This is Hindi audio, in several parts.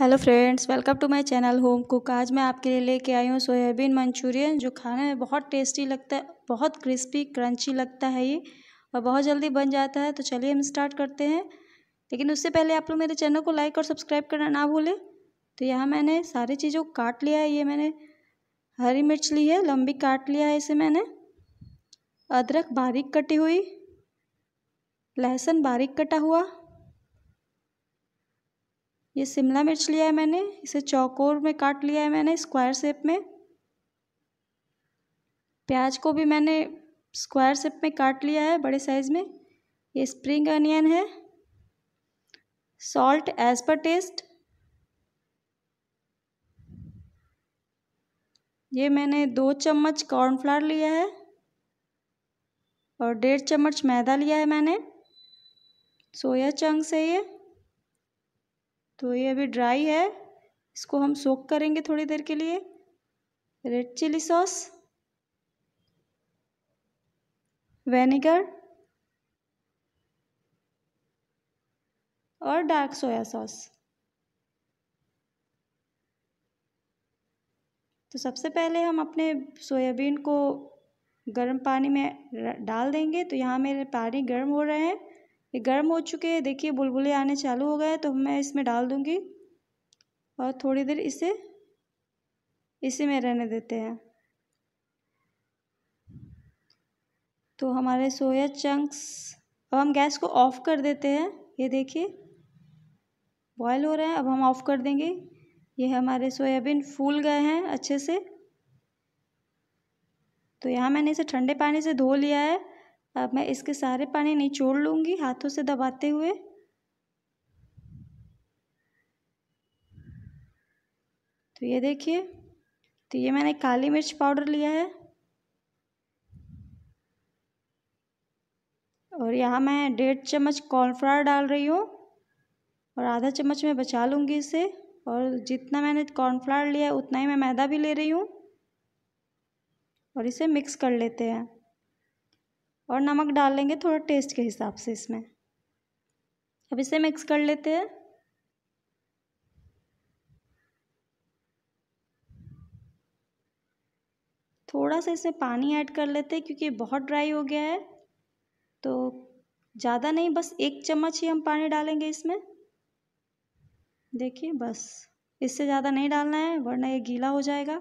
hello friends welcome to my channel home cook आज मैं आपके लिए लेके आई हूँ सोयाबीन मंचूरियन जो खाने में बहुत टेस्टी लगता है बहुत क्रिस्पी क्रंची लगता है ये और बहुत जल्दी बन जाता है तो चलिए हम स्टार्ट करते हैं लेकिन उससे पहले आप लोग मेरे चैनल को लाइक और सब्सक्राइब करना ना भूलें तो यहाँ मैंने सारी चीज़ों को काट लिया है ये मैंने हरी मिर्च ली है लंबी काट लिया है इसे मैंने अदरक बारीक कटी हुई लहसुन बारीक कटा हुआ ये शिमला मिर्च लिया है मैंने इसे चौकोर में काट लिया है मैंने स्क्वायर शेप में प्याज को भी मैंने स्क्वायर शेप में काट लिया है बड़े साइज़ में ये स्प्रिंग अनियन है सॉल्ट एज पर टेस्ट ये मैंने दो चम्मच कॉर्नफ्लावर लिया है और डेढ़ चम्मच मैदा लिया है मैंने सोया चंक से ये तो ये अभी ड्राई है इसको हम सोक करेंगे थोड़ी देर के लिए रेड चिली सॉस वेनेगर और डार्क सोया सॉस तो सबसे पहले हम अपने सोयाबीन को गर्म पानी में डाल देंगे तो यहाँ मेरे पानी गर्म हो रहे हैं ये गर्म हो चुके हैं देखिए बुलबुले आने चालू हो गए तो मैं इसमें डाल दूँगी और थोड़ी देर इसे इसी में रहने देते हैं तो हमारे सोया चंक्स अब हम गैस को ऑफ़ कर देते हैं ये देखिए बॉयल हो रहे हैं अब हम ऑफ़ कर देंगे ये हमारे सोयाबीन फूल गए हैं अच्छे से तो यहाँ मैंने इसे ठंडे पानी से धो लिया है अब मैं इसके सारे पानी निचोड़ लूँगी हाथों से दबाते हुए तो ये देखिए तो ये मैंने काली मिर्च पाउडर लिया है और यहाँ मैं डेढ़ चम्मच कॉर्नफ्लावर डाल रही हूँ और आधा चम्मच मैं बचा लूँगी इसे और जितना मैंने कॉर्नफ्लावर लिया है उतना ही मैं मैदा भी ले रही हूँ और इसे मिक्स कर लेते हैं और नमक डाल लेंगे थोड़ा टेस्ट के हिसाब से इसमें अब इसे मिक्स कर लेते हैं थोड़ा सा इसमें पानी ऐड कर लेते हैं क्योंकि बहुत ड्राई हो गया है तो ज़्यादा नहीं बस एक चम्मच ही हम पानी डालेंगे इसमें देखिए बस इससे ज़्यादा नहीं डालना है वरना ये गीला हो जाएगा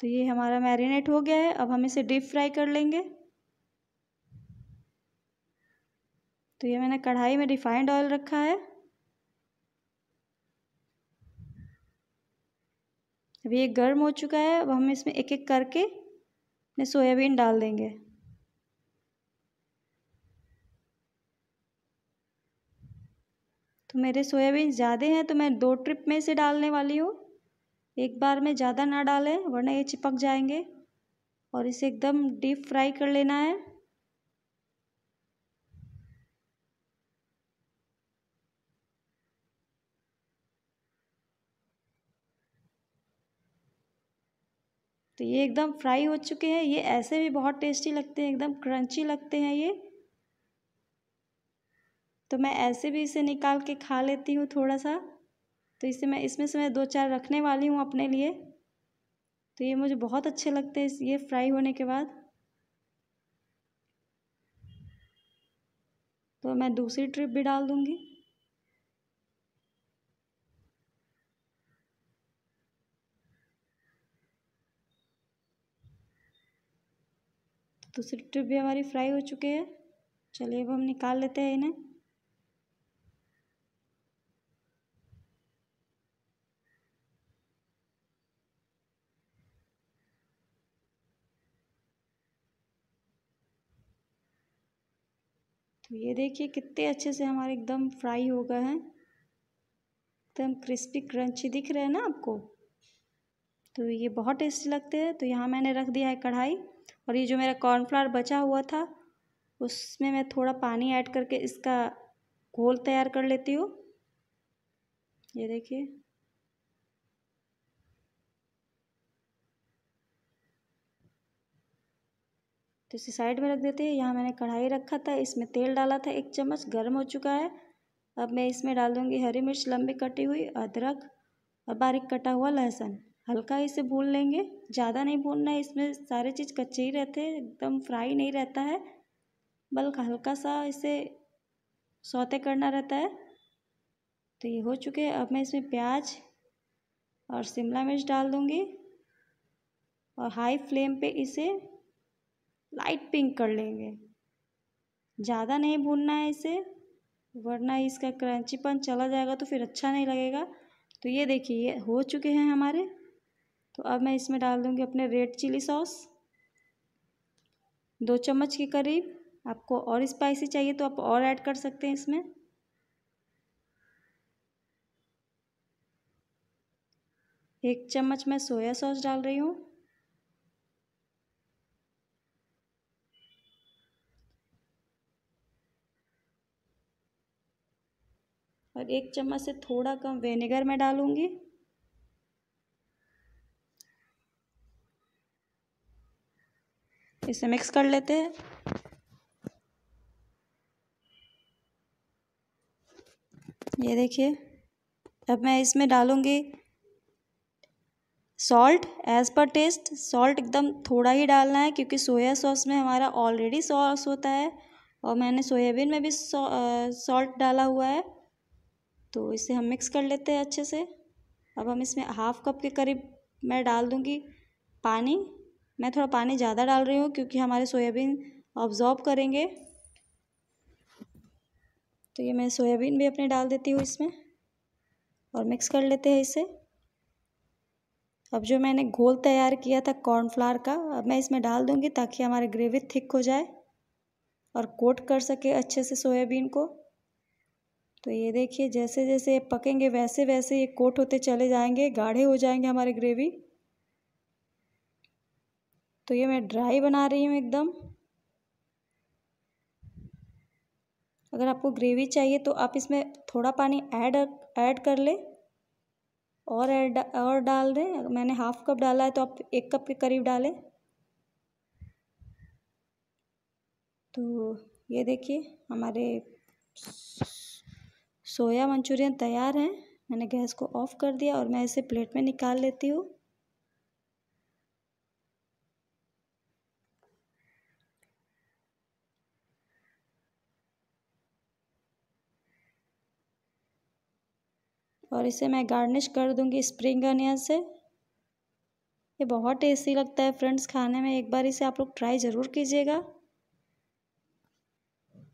तो ये हमारा मैरिनेट हो गया है अब हम इसे डीप फ्राई कर लेंगे तो ये मैंने कढ़ाई में रिफाइंड ऑयल रखा है अब ये गर्म हो चुका है अब हम इसमें एक एक करके अपने सोयाबीन डाल देंगे तो मेरे सोयाबीन ज़्यादा हैं तो मैं दो ट्रिप में इसे डालने वाली हूँ एक बार में ज़्यादा ना डालें वरना ये चिपक जाएंगे और इसे एकदम डीप फ्राई कर लेना है तो ये एकदम फ्राई हो चुके हैं ये ऐसे भी बहुत टेस्टी लगते हैं एकदम क्रंची लगते हैं ये तो मैं ऐसे भी इसे निकाल के खा लेती हूँ थोड़ा सा तो इससे मैं इसमें से मैं दो चार रखने वाली हूँ अपने लिए तो ये मुझे बहुत अच्छे लगते हैं ये फ्राई होने के बाद तो मैं दूसरी ट्रिप भी डाल दूँगी तो दूसरी ट्रिप भी हमारी फ्राई हो चुकी है चलिए अब हम निकाल लेते हैं इन्हें तो ये देखिए कितने अच्छे से हमारे एकदम फ्राई हो गए हैं एकदम क्रिस्पी क्रंची दिख रहे हैं ना आपको तो ये बहुत टेस्टी लगते हैं तो यहाँ मैंने रख दिया है कढ़ाई और ये जो मेरा कॉर्नफ्लावर बचा हुआ था उसमें मैं थोड़ा पानी ऐड करके इसका घोल तैयार कर लेती हूँ ये देखिए तो इसे साइड में रख देते हैं यहाँ मैंने कढ़ाई रखा था इसमें तेल डाला था एक चम्मच गर्म हो चुका है अब मैं इसमें डाल दूँगी हरी मिर्च लंबी कटी हुई अदरक और बारीक कटा हुआ लहसुन हल्का इसे भून लेंगे ज़्यादा नहीं भूनना है इसमें सारे चीज़ कच्चे ही रहते हैं एकदम फ्राई नहीं रहता है बल्कि हल्का सा इसे सौते करना रहता है तो ये हो चुके हैं अब मैं इसमें प्याज और शिमला मिर्च डाल दूँगी और हाई फ्लेम पे इसे लाइट पिंक कर लेंगे ज़्यादा नहीं भूनना है इसे वरना इसका क्रंचीपन चला जाएगा तो फिर अच्छा नहीं लगेगा तो ये देखिए ये हो चुके हैं हमारे तो अब मैं इसमें डाल दूँगी अपने रेड चिली सॉस दो चम्मच के करीब आपको और स्पाइसी चाहिए तो आप और ऐड कर सकते हैं इसमें एक चम्मच मैं सोया सॉस डाल रही हूँ और एक चम्मच से थोड़ा कम विनेगर मैं डालूंगी इसे मिक्स कर लेते हैं ये देखिए अब मैं इसमें डालूँगी salt as per taste salt एकदम थोड़ा ही डालना है क्योंकि सोया सॉस में हमारा ऑलरेडी सॉस होता है और मैंने सोयाबीन में भी सॉल्ट डाला हुआ है तो इसे हम मिक्स कर लेते हैं अच्छे से अब हम इसमें हाफ़ कप के करीब मैं डाल दूँगी पानी मैं थोड़ा पानी ज़्यादा डाल रही हूँ क्योंकि हमारे सोयाबीन ऑब्ज़ॉर्ब करेंगे तो ये मैं सोयाबीन भी अपने डाल देती हूँ इसमें और मिक्स कर लेते हैं इसे अब जो मैंने घोल तैयार किया था कॉर्नफ्लावर का अब मैं इसमें डाल दूँगी ताकि हमारे ग्रेवी थिक हो जाए और कोट कर सके अच्छे से सोयाबीन को तो ये देखिए जैसे जैसे पकेंगे वैसे वैसे ये कोट होते चले जाएंगे गाढ़े हो जाएंगे हमारे ग्रेवी तो ये मैं ड्राई बना रही हूँ एकदम अगर आपको ग्रेवी चाहिए तो आप इसमें थोड़ा पानी ऐड ऐड कर ले और ऐड और डाल दें मैंने हाफ कप डाला है तो आप एक कप के करीब डालें तो ये देखिए हमारे सोया मंचूरियन तैयार हैं मैंने गैस को ऑफ़ कर दिया और मैं इसे प्लेट में निकाल लेती हूँ और इसे मैं गार्निश कर दूंगी स्प्रिंग अनियन से ये बहुत टेस्टी लगता है फ्रेंड्स खाने में एक बार इसे आप लोग ट्राई ज़रूर कीजिएगा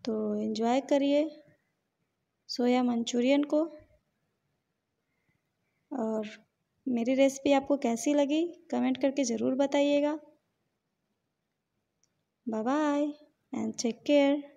तो एंजॉय करिए सोया मंचूरियन को और मेरी रेसिपी आपको कैसी लगी कमेंट करके ज़रूर बताइएगा bye bye and take care